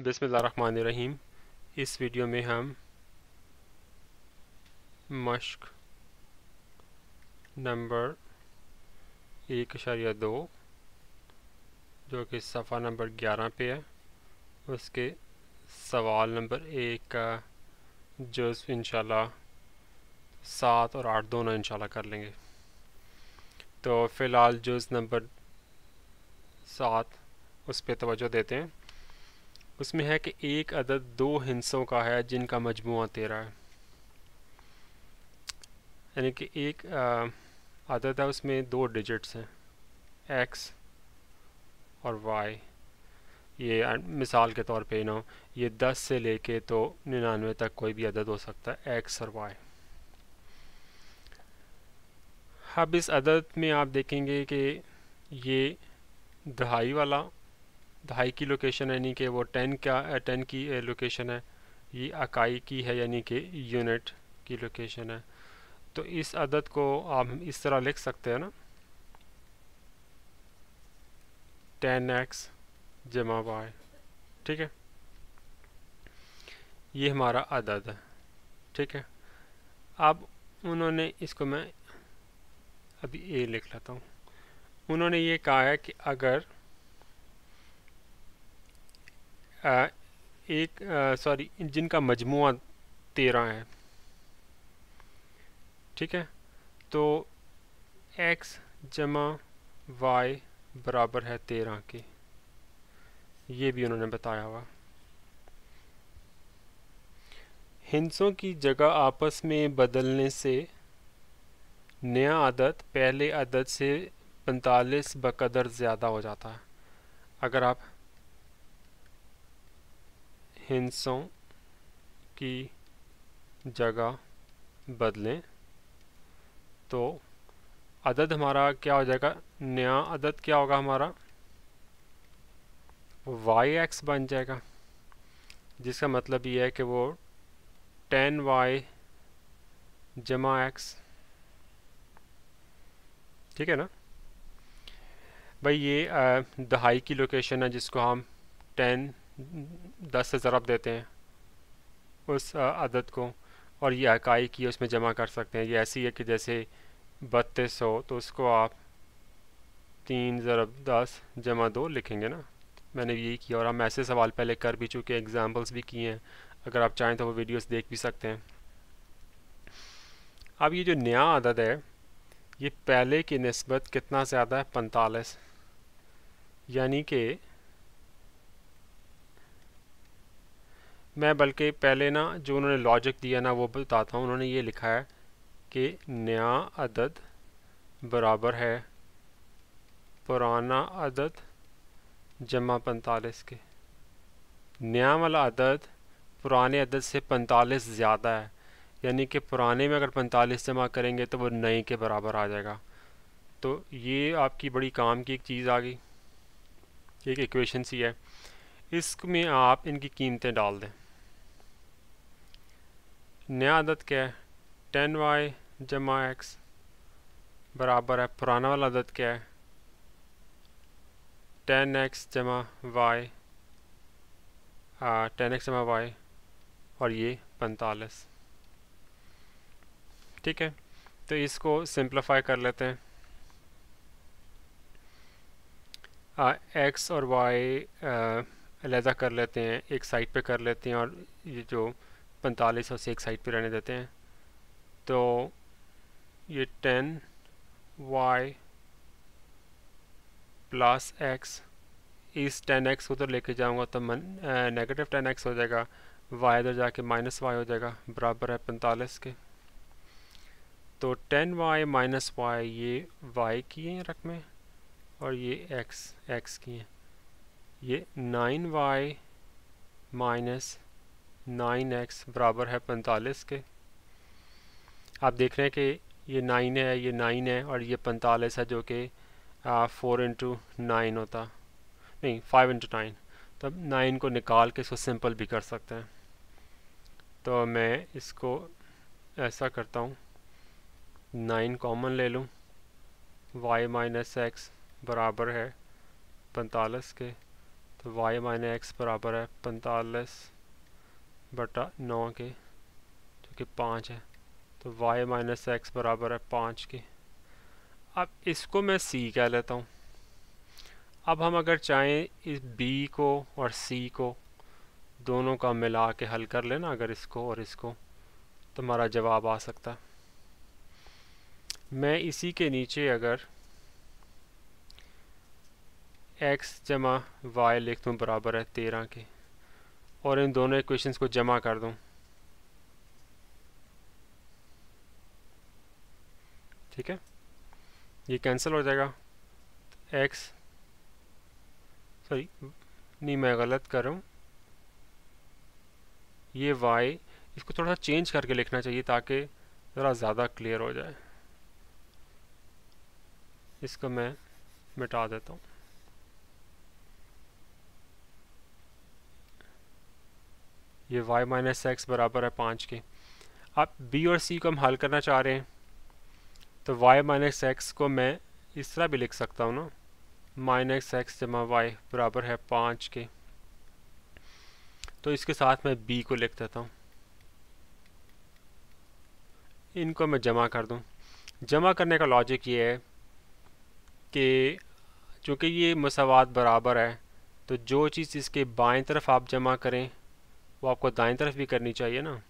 बिसमीम इस वीडियो में हम मश्क नंबर एक अशारिया दो जो कि सफ़ा नंबर ग्यारह पे है उसके सवाल नंबर एक का जो इंशाल्लाह सात और आठ दोनों इनशाला कर लेंगे तो फ़िलहाल जुज़ नंबर सात उस पर तोज्जो देते हैं उसमें है कि एक अदद दो हिंसों का है जिनका मजमु तेरह है यानी कि एक आदत अदद है उसमें दो डिजिट्स हैं एक्स और वाई ये मिसाल के तौर पे ना ये दस से लेके तो निन्यानवे तक कोई भी अदद हो सकता है एक्स और वाई अब इस अदद में आप देखेंगे कि ये दहाई वाला दहाई की लोकेशन है यानी कि वो टेन का टेन की लोकेशन है ये अकाई की है यानी कि यूनिट की लोकेशन है तो इस अदद को आप इस तरह लिख सकते हैं ना टेन एक्स जमा वाई ठीक है ये हमारा अदद है ठीक है अब उन्होंने इसको मैं अभी ए लिख लेता हूँ उन्होंने ये कहा है कि अगर एक सॉरी जिनका मजमु तेरह है ठीक है तो एक्स जमा वाई बराबर है तेरह के ये भी उन्होंने बताया हुआ हिंसों की जगह आपस में बदलने से नया आदत पहले आदत से पैंतालीस बकदर ज़्यादा हो जाता है अगर आप हिंसों की जगह बदलें तो अदद हमारा क्या हो जाएगा नया अदद क्या होगा हमारा वाई एक्स बन जाएगा जिसका मतलब ये है कि वो टेन वाई जमा एक्स ठीक है ना भाई ये दहाई की लोकेशन है जिसको हम टेन दस से ज़रब देते हैं उस अदद को और ये हकाई की उसमें जमा कर सकते हैं ये ऐसी है कि जैसे बत्तीस सौ तो उसको आप तीन ज़रब दस जमा दो लिखेंगे ना मैंने यही किया और हम ऐसे सवाल पहले कर भी चुके एग्जाम्पल्स भी किए हैं अगर आप चाहें तो वो वीडियोस देख भी सकते हैं अब ये जो नया आदद है ये पहले की नस्बत कितना ज़्यादा है पैंतालीस यानी कि मैं बल्कि पहले ना जो उन्होंने लॉजिक दिया ना वो बताता हूँ उन्होंने ये लिखा है कि नया अदद बराबर है पुराना अदद जमा पैंतालीस के नया वाला अदद पुराने अदद से पैंतालीस ज़्यादा है यानी कि पुराने में अगर पैंतालीस जमा करेंगे तो वो नए के बराबर आ जाएगा तो ये आपकी बड़ी काम की एक चीज़ आ गई एक इक्वेशन सी है इसमें आप इनकी कीमतें डाल दें नया अदद क्या है टेन वाई जमा एक्स बराबर है पुराना वाला अदद क्या है टेन एक्स जमा वाई टेन एक्स जमा वाई और ये पैंतालीस ठीक है तो इसको सिंप्लीफाई कर लेते हैं एक्स और वाई लहजा कर लेते हैं एक साइड पे कर लेते हैं और ये जो पैंतालीस और से एक साइड पे रहने देते हैं तो ये टेन वाई प्लस एक्स इस टेन एक्स उधर तो लेके जाऊंगा तो मन नेगेटिव टेन एक्स हो जाएगा वाई इधर जाके माइनस वाई हो जाएगा बराबर है पैंतालीस के तो टेन वाई माइनस वाई ये वाई की है रकम में और ये एक्स एक्स की है ये nine y minus nine x बराबर है पैंतालीस के आप देख रहे हैं कि ये नाइन है ये नाइन है और ये पैंतालीस है जो कि फोर इंटू नाइन होता नहीं फाइव इंटू नाइन तब नाइन को निकाल के इसको सिंपल भी कर सकते हैं तो मैं इसको ऐसा करता हूँ नाइन कॉमन ले लूँ वाई माइनस एक्स बराबर है पैंतालीस के तो वाई माइनस एक्स बराबर है पैंतालीस बटा नौ के जो कि पाँच है तो y माइनस एक्स बराबर है पाँच के अब इसको मैं c कह लेता हूँ अब हम अगर चाहें इस b को और c को दोनों का मिला के हल कर लेना अगर इसको और इसको तो हमारा जवाब आ सकता मैं इसी के नीचे अगर x जमा y लिख दूँ बराबर है तेरह के और इन दोनों इक्वेशंस को जमा कर दूँ ठीक है ये कैंसिल हो जाएगा एक्स सॉरी नहीं मैं गलत कर रहा हूँ ये वाई इसको थोड़ा सा चेंज करके लिखना चाहिए ताकि ज़रा ज़्यादा क्लियर हो जाए इसको मैं मिटा देता हूँ ये वाई माइनस एक्स बराबर है पाँच के आप बी और सी को हम हल करना चाह रहे हैं तो वाई माइनस एक्स को मैं इस तरह भी लिख सकता हूँ ना माइनस एक्स जमा वाई बराबर है पाँच के तो इसके साथ मैं बी को लिख देता हूँ इनको मैं जमा कर दूँ जमा करने का लॉजिक ये है कि चूँकि ये मसावत बराबर है तो जो चीज़ इसके बाएं तरफ आप जमा करें वो आपको दाएं तरफ भी करनी चाहिए ना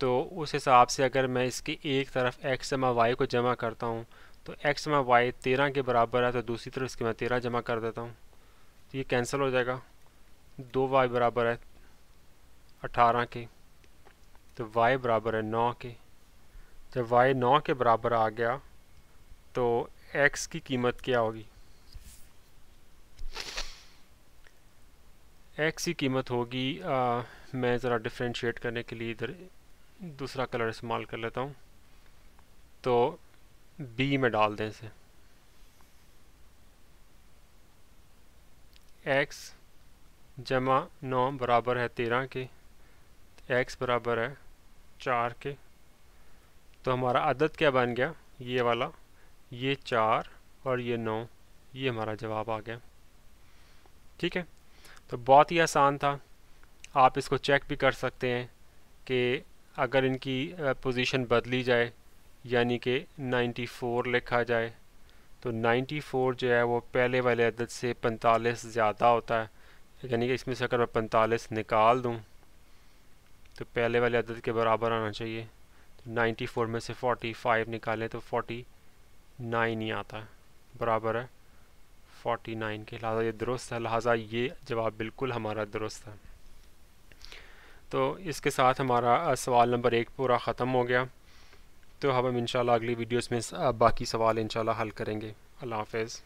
तो उस हिसाब से अगर मैं इसकी एक तरफ एक्स जमा वाई को जमा करता हूँ तो एक्स जमा वाई तेरह के बराबर है तो दूसरी तरफ इसके मैं तेरह जमा कर देता हूँ तो ये कैंसिल हो जाएगा दो वाई बराबर है अठारह के तो वाई बराबर है नौ के जब वाई नौ के बराबर आ गया तो एक्स की कीमत क्या होगी एक्स की कीमत होगी आ, मैं ज़रा डिफ्रेंशिएट करने के लिए इधर दूसरा कलर इस्तेमाल कर लेता हूँ तो बी में डाल दें इसे एक्स जमा नौ बराबर है तेरह के एक्स बराबर है चार के तो हमारा आदत क्या बन गया ये वाला ये चार और ये नौ ये हमारा जवाब आ गया ठीक है तो बहुत ही आसान था आप इसको चेक भी कर सकते हैं कि अगर इनकी पोजीशन बदली जाए यानी कि 94 लिखा जाए तो 94 जो है वो पहले वाले अदद से 45 ज़्यादा होता है यानी कि इसमें से अगर मैं पैंतालीस निकाल दूँ तो पहले वाले अदद के बराबर आना चाहिए तो 94 में से 45 निकालें तो 49 ही आता है बराबर है फोर्टी नाइन के लिहाजा ये दुरुस्त है लिहाजा ये जवाब बिल्कुल हमारा दुरुस्त है तो इसके साथ हमारा सवाल नंबर एक पूरा ख़त्म हो गया तो हम इंशाल्लाह अगली वीडियोस में बाकी सवाल इंशाल्लाह हल करेंगे अल्लाह हाफिज़